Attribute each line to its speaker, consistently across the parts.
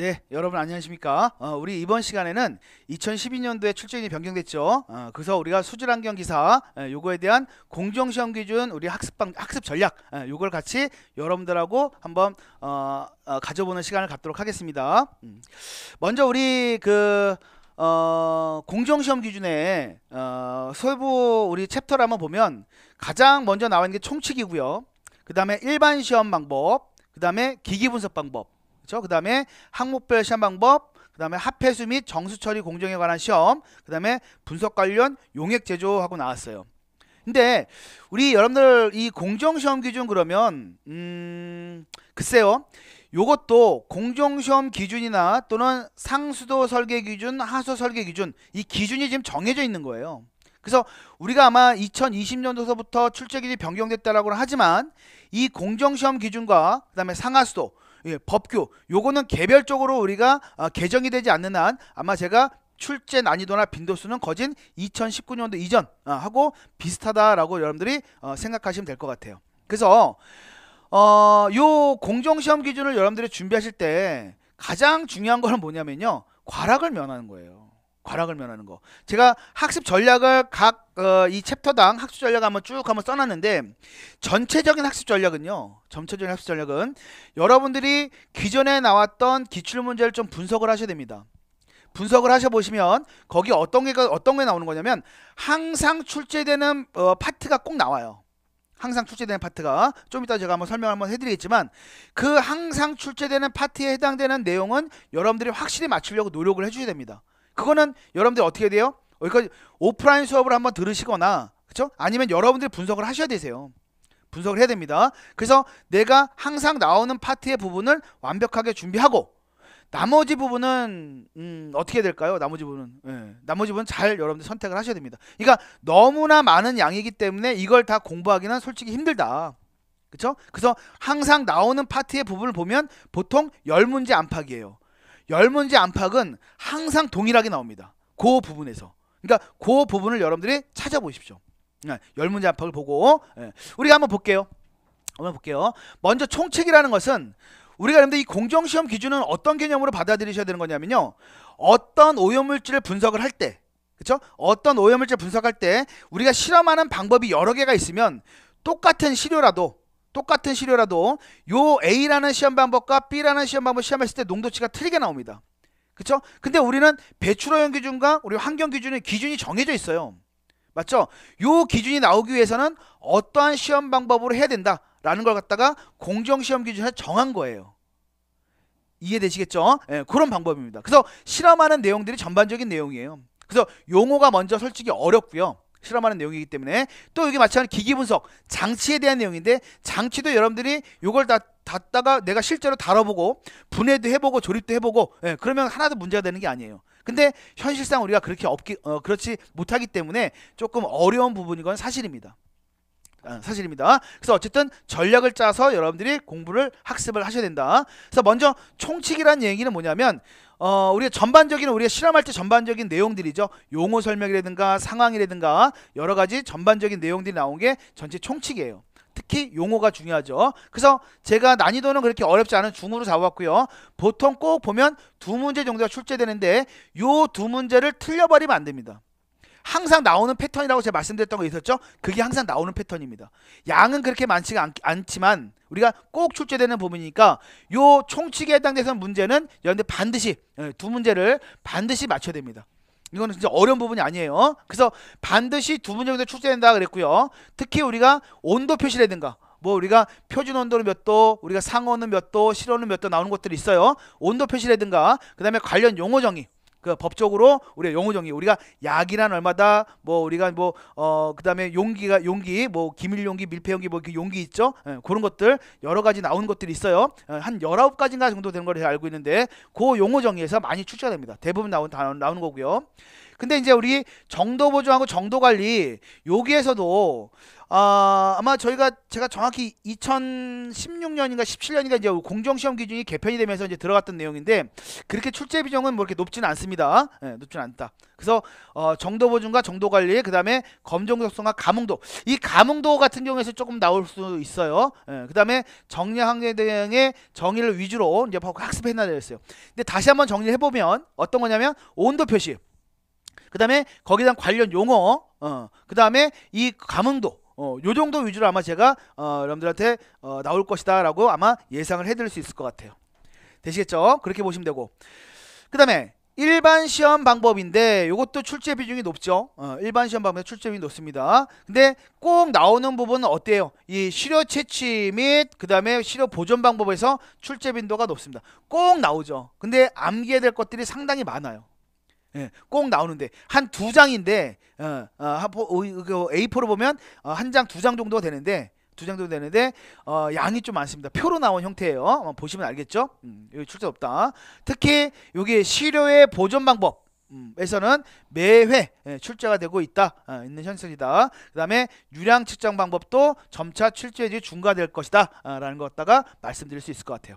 Speaker 1: 네, 여러분 안녕하십니까? 어, 우리 이번 시간에는 2012년도에 출제인이 변경됐죠. 어, 그래서 우리가 수질 환경 기사 요거에 대한 공정 시험 기준 우리 학습 방 학습 전략 요걸 같이 여러분들하고 한번 어, 어, 가져보는 시간을 갖도록 하겠습니다. 음. 먼저 우리 그 어, 공정시험 기준에 어, 서부 우리 챕터를 한번 보면 가장 먼저 나와 있는 게 총칙이고요. 그 다음에 일반 시험 방법, 그 다음에 기기 분석 방법, 그죠그 다음에 항목별 시험 방법, 그 다음에 합회수 및 정수 처리 공정에 관한 시험, 그 다음에 분석 관련 용액 제조하고 나왔어요. 근데 우리 여러분들 이 공정 시험 기준 그러면 음 글쎄요. 요것도 공정 시험 기준이나 또는 상수도 설계 기준, 하수 설계 기준 이 기준이 지금 정해져 있는 거예요. 그래서 우리가 아마 2020년도서부터 출제기준이 변경됐다라고 는 하지만 이 공정시험 기준과 그 다음에 상하수도 예, 법규 요거는 개별적으로 우리가 어, 개정이 되지 않는 한 아마 제가 출제 난이도나 빈도수는 거진 2019년도 이전 어, 하고 비슷하다라고 여러분들이 어, 생각하시면 될 것 같아요. 그래서 어, 요 공정시험 기준을 여러분들이 준비하실 때 가장 중요한 거는 뭐냐면요. 과락을 면하는 거예요. 과락을 면하는 거. 제가 학습 전략을 각이 어, 챕터당 학습 전략 한번 쭉 한번 써놨는데 전체적인 학습 전략은요. 전체적인 학습 전략은 여러분들이 기존에 나왔던 기출 문제를 좀 분석을 하셔야 됩니다. 분석을 하셔 보시면 거기 어떤 게 어떤 게 나오는 거냐면 항상 출제되는 어, 파트가 꼭 나와요. 항상 출제되는 파트가 좀 이따 제가 한번 설명 을 한번 해드리겠지만 그 항상 출제되는 파트에 해당되는 내용은 여러분들이 확실히 맞추려고 노력을 해주셔야 됩니다. 그거는 여러분들 어떻게 돼요? 여기까지 오프라인 수업을 한번 들으시거나 그렇죠? 아니면 여러분들이 분석을 하셔야 되세요. 분석을 해야 됩니다. 그래서 내가 항상 나오는 파트의 부분을 완벽하게 준비하고 나머지 부분은 음, 어떻게 될까요? 나머지 부분은 예. 나머지 부분 잘 여러분들 선택을 하셔야 됩니다. 그러니까 너무나 많은 양이기 때문에 이걸 다 공부하기는 솔직히 힘들다. 그렇죠? 그래서 항상 나오는 파트의 부분을 보면 보통 열문제 안팎이에요. 열 문제 안팎은 항상 동일하게 나옵니다. 그 부분에서. 그러니까 그 부분을 여러분들이 찾아보십시오. 네, 열 문제 안팎을 보고 네. 우리가 한번 볼게요. 한번 볼게요. 먼저 총책이라는 것은 우리가 여러분들 이 공정시험 기준은 어떤 개념으로 받아들이셔야 되는 거냐면요. 어떤 오염물질을 분석을 할 때, 그렇죠? 어떤 오염물질 분석할 때 우리가 실험하는 방법이 여러 개가 있으면 똑같은 시료라도 똑같은 시료라도 요 A라는 시험 방법과 B라는 시험 방법 시험했을 때 농도치가 틀리게 나옵니다. 그렇죠? 근데 우리는 배출오용 기준과 우리 환경 기준의 기준이 정해져 있어요. 맞죠? 요 기준이 나오기 위해서는 어떠한 시험 방법으로 해야 된다라는 걸 갖다가 공정시험 기준에 정한 거예요. 이해되시겠죠? 예, 그런 방법입니다. 그래서 실험하는 내용들이 전반적인 내용이에요. 그래서 용어가 먼저 솔직히 어렵고요. 실험하는 내용이기 때문에 또 여기 마찬가지 기기 분석 장치에 대한 내용인데 장치도 여러분들이 이걸다 닫다가 내가 실제로 다뤄보고 분해도 해보고 조립도 해보고 예, 그러면 하나도 문제가 되는 게 아니에요. 근데 현실상 우리가 그렇게 없기 어, 그렇지 못하기 때문에 조금 어려운 부분인 건 사실입니다. 아, 사실입니다. 그래서 어쨌든 전략을 짜서 여러분들이 공부를 학습을 하셔야 된다. 그래서 먼저 총칙이라는 얘기는 뭐냐면 어, 우리가 전반적인 우리가 실험할 때 전반적인 내용들이죠. 용어 설명이라든가 상황이라든가 여러 가지 전반적인 내용들이 나온 게 전체 총칙이에요. 특히 용어가 중요하죠. 그래서 제가 난이도는 그렇게 어렵지 않은 중으로 잡았고요. 아 보통 꼭 보면 두 문제 정도가 출제되는데 요 두 문제를 틀려버리면 안 됩니다. 항상 나오는 패턴이라고 제가 말씀드렸던 거 있었죠? 그게 항상 나오는 패턴입니다. 양은 그렇게 많지가 않, 지만 우리가 꼭 출제되는 부분이니까 요 총칙에 해당돼서 문제는 여러분들 반드시 예, 두 문제를 반드시 맞춰야 됩니다. 이거는 진짜 어려운 부분이 아니에요. 그래서 반드시 두 문제 정도 출제된다 그랬고요. 특히 우리가 온도 표시라든가 뭐 우리가 표준 온도는 몇 도, 우리가 상온은 몇 도, 실온은 몇 도 나오는 것들이 있어요. 온도 표시라든가 그다음에 관련 용어 정의 그 법적으로 우리가 영호정리 우리가 약이란 얼마다 뭐 우리가 뭐 어 그다음에 용기가 용기 뭐 기밀 용기 밀폐 용기 뭐그 용기 있죠 예, 그런 것들 여러 가지 나온 것들이 있어요 예, 한 열아홉 가지인가 정도 되는 걸 알고 있는데 그용호 정리에서 많이 출제가 됩니다 대부분 나온 다 나오는 거고요 근데 이제 우리 정도 보조하고 정도 관리 여기에서도 어, 아마 저희가 제가 정확히 2016년인가 17년인가 이제 공정시험 기준이 개편이 되면서 이제 들어갔던 내용인데 그렇게 출제 비정은 뭐 이렇게 높진 않습니다. 네, 높진 않다. 그래서 어, 정도 보증과 정도 관리 그다음에 검정 적성과 감흥도 이 감흥도 같은 경우에서 조금 나올 수 있어요. 네, 그다음에 정량 학내 등의 정의를 위주로 이제 학습해 나가야 했어요. 근데 다시 한번 정리해 보면 어떤 거냐면 온도 표시 그 다음에 거기에 대한 관련 용어 어, 그 다음에 이 감흥도 어, 요 정도 위주로 아마 제가 어, 여러분들한테 어, 나올 것이다 라고 아마 예상을 해드릴 수 있을 것 같아요 되시겠죠? 그렇게 보시면 되고 그 다음에 일반 시험 방법인데 요것도 출제 비중이 높죠. 어, 일반 시험 방법에 출제 비중이 높습니다. 근데 꼭 나오는 부분은 어때요? 이 시료 채취 및 그다음에 시료 보존 방법에서 출제 빈도가 높습니다. 꼭 나오죠. 근데 암기해야 될 것들이 상당히 많아요. 예, 꼭 나오는데 한 두 장인데 어, 어, A4로 보면 어, 한 장, 두 장 정도 되는데 두 장 정도 되는데 어, 양이 좀 많습니다. 표로 나온 형태예요. 어, 보시면 알겠죠? 음, 여기 출제 없다. 특히 여기 시료의 보존 방법 음, 에서는 매회 예, 출제가 되고 있다 아, 있는 현실이다 그 다음에 유량 측정 방법도 점차 출제율이 중과될 것이다 어, 라는 것 갖다가 말씀드릴 수 있을 것 같아요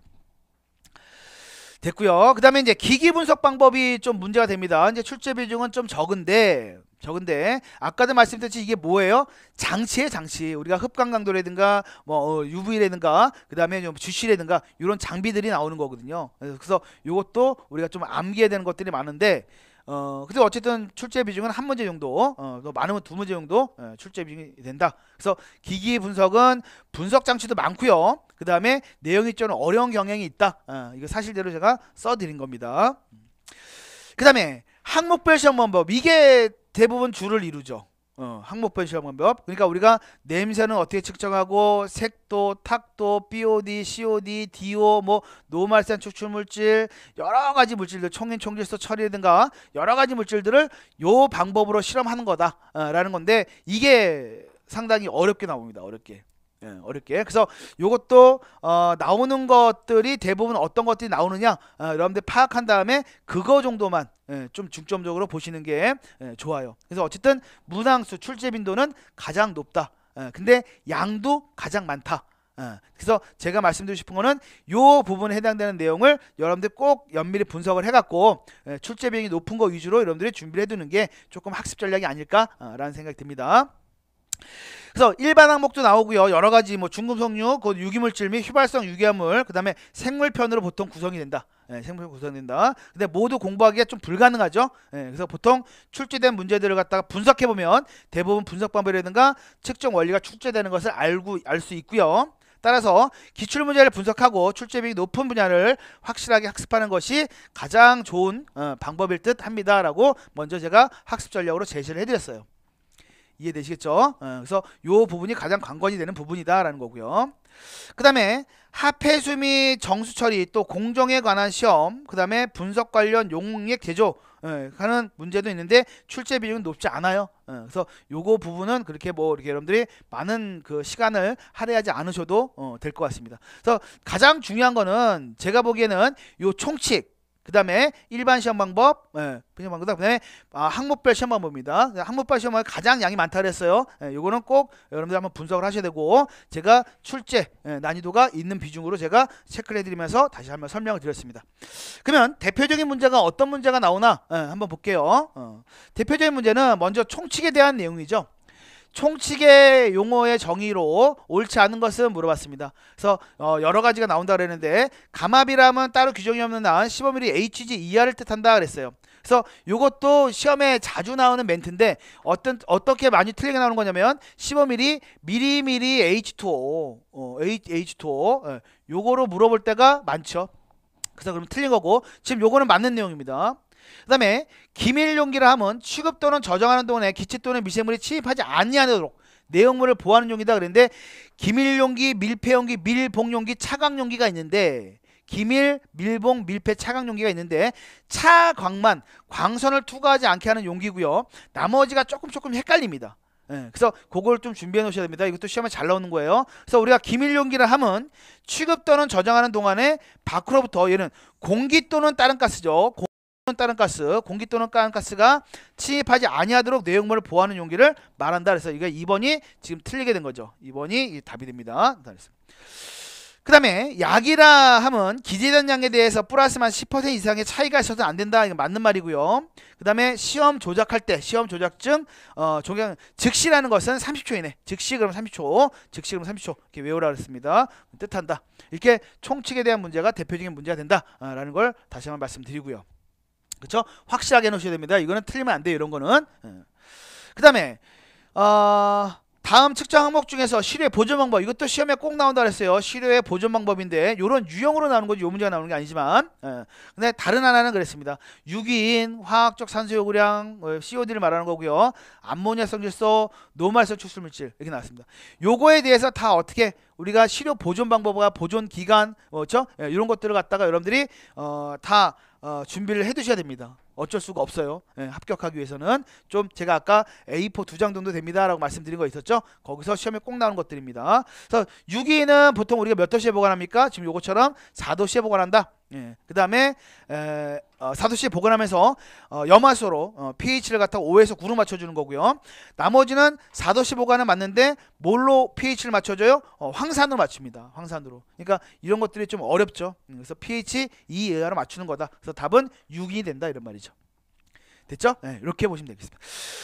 Speaker 1: 됐고요. 그 다음에 이제 기기 분석 방법이 좀 문제가 됩니다. 이제 출제 비중은 좀 적은데 적은데 아까도 말씀드렸지 이게 뭐예요? 장치에 장치. 우리가 흡강 강도라든가 뭐 어, UV라든가 그다음에 좀 GC라든가 이런 장비들이 나오는 거거든요. 그래서 이것도 우리가 좀 암기해야 되는 것들이 많은데 어, 근데 어쨌든 출제 비중은 한 문제 정도, 어, 많으면 두 문제 정도 어, 출제 비중이 된다. 그래서 기기 분석은 분석 장치도 많고요. 그 다음에 내용이 좀 어려운 경향이 있다. 어, 이거 사실대로 제가 써드린 겁니다. 그 다음에 항목별 시험 방법 이게 대부분 줄을 이루죠. 어, 항목별 시험 방법. 그러니까 우리가 냄새는 어떻게 측정하고 색도, 탁도, BOD, COD, DO, 뭐 노말산 추출물질 여러 가지 물질들 총인 총질소 처리든가 여러 가지 물질들을 요 방법으로 실험하는 거다라는 건데 이게 상당히 어렵게 나옵니다. 어렵게. 예, 어렵게. 그래서 요것도 어, 나오는 것들이 대부분 어떤 것들이 나오느냐 어, 여러분들 파악한 다음에 그거 정도만 예, 좀 중점적으로 보시는 게 예, 좋아요. 그래서 어쨌든 문항수 출제 빈도는 가장 높다. 예, 근데 양도 가장 많다. 예, 그래서 제가 말씀드리고 싶은 거는 요 부분에 해당되는 내용을 여러분들 꼭 연밀히 분석을 해갖고 예, 출제 비용이 높은 거 위주로 여러분들이 준비를 해두는 게 조금 학습 전략이 아닐까라는 생각이 듭니다. 그래서 일반 항목도 나오고요. 여러 가지 뭐 중금속류, 그 유기물질 및 휘발성 유기화물, 그다음에 생물편으로 보통 구성이 된다. 예, 생물편 구성된다. 근데 모두 공부하기가 좀 불가능하죠. 예, 그래서 보통 출제된 문제들을 갖다가 분석해 보면 대부분 분석 방법이라든가 측정 원리가 출제되는 것을 알고 알 수 있고요. 따라서 기출 문제를 분석하고 출제비이 높은 분야를 확실하게 학습하는 것이 가장 좋은 어, 방법일 듯 합니다라고 먼저 제가 학습 전략으로 제시를 해드렸어요. 이해되시겠죠? 어, 그래서 이 부분이 가장 관건이 되는 부분이다라는 거고요. 그 다음에 하폐수 및 정수 처리 또 공정에 관한 시험 그 다음에 분석 관련 용액 제조 예, 하는 문제도 있는데 출제 비율은 높지 않아요. 예, 그래서 요거 부분은 그렇게 뭐 이렇게 여러분들이 많은 그 시간을 할애하지 않으셔도 어, 될것 같습니다. 그래서 가장 중요한 거는 제가 보기에는 요 총칙 그 다음에 일반 시험 방법, 예, 시험 방법, 그 다음에 아, 항목별 시험 방법입니다. 항목별 시험은 가장 양이 많다 그랬어요. 예, 요거는 꼭 여러분들 한번 분석을 하셔야 되고 제가 출제 예, 난이도가 있는 비중으로 제가 체크를 해드리면서 다시 한번 설명을 드렸습니다. 그러면 대표적인 문제가 어떤 문제가 나오나 예, 한번 볼게요. 어. 대표적인 문제는 먼저 총칙에 대한 내용이죠. 총칙의 용어의 정의로 옳지 않은 것은 물어봤습니다. 그래서 어 여러 가지가 나온다 그랬는데 감압이라면 따로 규정이 없는 한 15mm HG 이하를 뜻한다 그랬어요. 그래서 이것도 시험에 자주 나오는 멘트인데 어떤 어떻게 많이 틀리게 나오는 거냐면 15mm 미리미리 H2O 어, H2O 예, 요거로 물어볼 때가 많죠. 그래서 그럼 틀린 거고 지금 요거는 맞는 내용입니다. 그 다음에 기밀용기라 하면 취급 또는 저장하는 동안에 기체 또는 미세물이 침입하지 않니하도록 내용물을 보호하는 용기다 그랬는데 기밀용기, 밀폐용기, 밀봉용기, 차광용기가 있는데 기밀, 밀봉, 밀폐, 차광용기가 있는데 차광만 광선을 투과하지 않게 하는 용기고요. 나머지가 조금 조금 헷갈립니다. 예, 그래서 그걸 좀 준비해 놓으셔야 됩니다. 이것도 시험에 잘 나오는 거예요. 그래서 우리가 기밀용기를 하면 취급 또는 저장하는 동안에 밖으로부터 얘는 공기 또는 다른 가스죠. 따른 가스, 공기 또는 깐 가스가 침입하지 아니하도록 내용물을 보호하는 용기를 말한다. 그래서 이게 2번이 지금 틀리게 된 거죠. 2번이 답이 됩니다. 그 다음에 약이라 함은 기재전 양에 대해서 플러스만 10% 이상의 차이가 있어서 안 된다. 이거 맞는 말이고요. 그 다음에 시험 조작할 때 시험 조작증 어, 종양 즉시라는 것은 30초 이내 즉시 그럼 30초 즉시 그럼 30초 이렇게 외우라 그랬습니다. 뜻한다. 이렇게 총칙에 대한 문제가 대표적인 문제가 된다라는 걸 다시 한번 말씀드리고요. 그렇죠? 확실하게 해놓으셔야 됩니다. 이거는 틀리면 안 돼요. 이런 거는. 예. 그 다음에 어, 다음 측정 항목 중에서 시료의 보존 방법 이것도 시험에 꼭 나온다 그랬어요. 시료의 보존 방법인데 요런 유형으로 나오는 거지 요 문제가 나오는 게 아니지만 예. 근데 다른 하나는 그랬습니다. 유기인, 화학적 산소 요구량, 어, COD를 말하는 거고요. 암모니아 성질소, 노말성 축출물질 이렇게 나왔습니다. 요거에 대해서 다 어떻게 우리가 시료 보존 방법과 보존 기간 뭐죠? 어, 이런 예, 것들을 갖다가 여러분들이 어, 다 어, 준비를 해두셔야 됩니다. 어쩔 수가 없어요. 예, 합격하기 위해서는 좀 제가 아까 A4 두 장 정도 됩니다라고 말씀드린 거 있었죠? 거기서 시험에 꼭 나오는 것들입니다. 그래서 6위는 보통 우리가 몇 도시에 보관합니까? 지금 요것처럼 4도시에 보관한다. 예, 그 다음에 어, 4도시에 보관하면서 어, 염화수로 어, pH를 갖다 가 5에서 9로 맞춰주는 거고요. 나머지는 4도시 보관은 맞는데 뭘로 pH를 맞춰줘요? 어, 황산으로 맞춥니다. 황산으로. 그러니까 이런 것들이 좀 어렵죠. 음, 그래서 pH 2 이하로 맞추는 거다. 그래서 답은 6이 된다 이런 말이죠. 됐죠? 네, 이렇게 보시면 되겠습니다.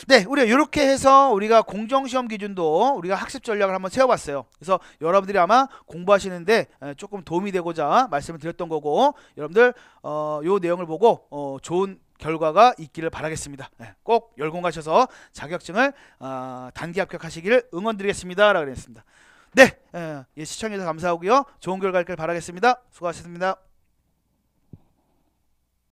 Speaker 1: 네, 우리 이렇게 해서 우리가 공정시험 기준도 우리가 학습 전략을 한번 세워봤어요. 그래서 여러분들이 아마 공부하시는데 예, 조금 도움이 되고자 말씀을 드렸던 거고 여러분들 어, 내용을 보고 어, 좋은 결과가 있기를 바라겠습니다. 네, 꼭 열공하셔서 자격증을 어, 단기 합격하시기를 응원드리겠습니다. 라고 그랬습니다. 네, 예, 예, 시청해주셔서 감사하고요. 좋은 결과 있길 바라겠습니다. 수고하셨습니다.